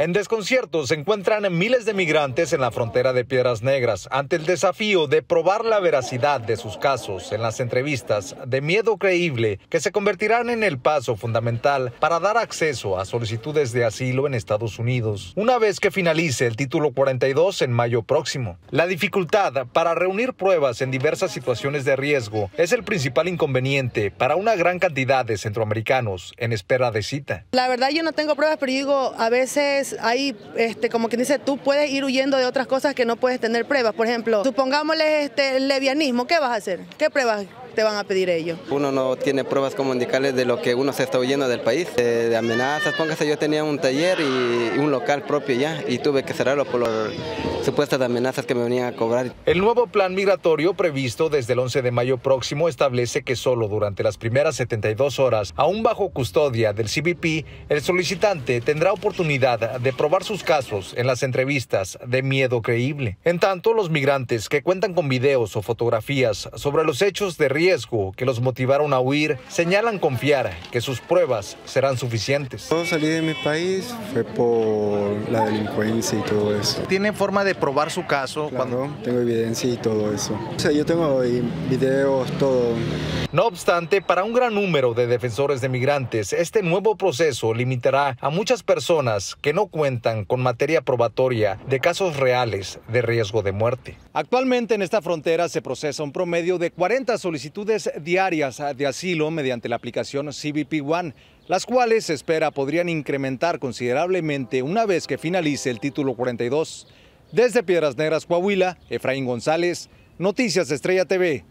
En desconcierto se encuentran miles de migrantes en la frontera de Piedras Negras ante el desafío de probar la veracidad de sus casos en las entrevistas de miedo creíble que se convertirán en el paso fundamental para dar acceso a solicitudes de asilo en Estados Unidos, una vez que finalice el título 42 en mayo próximo. La dificultad para reunir pruebas en diversas situaciones de riesgo es el principal inconveniente para una gran cantidad de centroamericanos en espera de cita. La verdad yo no tengo pruebas, pero digo, a veces Ahí, pues, hay, este, como quien dice, tú puedes ir huyendo de otras cosas que no puedes tener pruebas. Por ejemplo, supongámosle este, el levianismo, ¿qué vas a hacer? ¿Qué pruebas te van a pedir ellos? Uno no tiene pruebas como de lo que uno se está huyendo del país, de, amenazas. Póngase, yo tenía un taller y, y un local propio ya y tuve que cerrarlo por los supuestas amenazas que me venían a cobrar. El nuevo plan migratorio previsto desde el 11 de mayo próximo establece que solo durante las primeras 72 horas, aún bajo custodia del CBP, el solicitante tendrá oportunidad de probar sus casos en las entrevistas de miedo creíble. En tanto, los migrantes que cuentan con videos o fotografías sobre los hechos de riesgo que los motivaron a huir señalan confiar que sus pruebas serán suficientes. Todo salí de mi país fue por la delincuencia y todo eso. ¿Tiene forma de probar su caso. cuando... tengo evidencia y todo eso. O sea, yo tengo videos, todo. No obstante, para un gran número de defensores de migrantes, este nuevo proceso limitará a muchas personas que no cuentan con materia probatoria de casos reales de riesgo de muerte. Actualmente en esta frontera se procesa un promedio de 40 solicitudes diarias de asilo mediante la aplicación CBP One las cuales se espera podrían incrementar considerablemente una vez que finalice el título 42. Desde Piedras Negras, Coahuila, Efraín González, Noticias Estrella TV.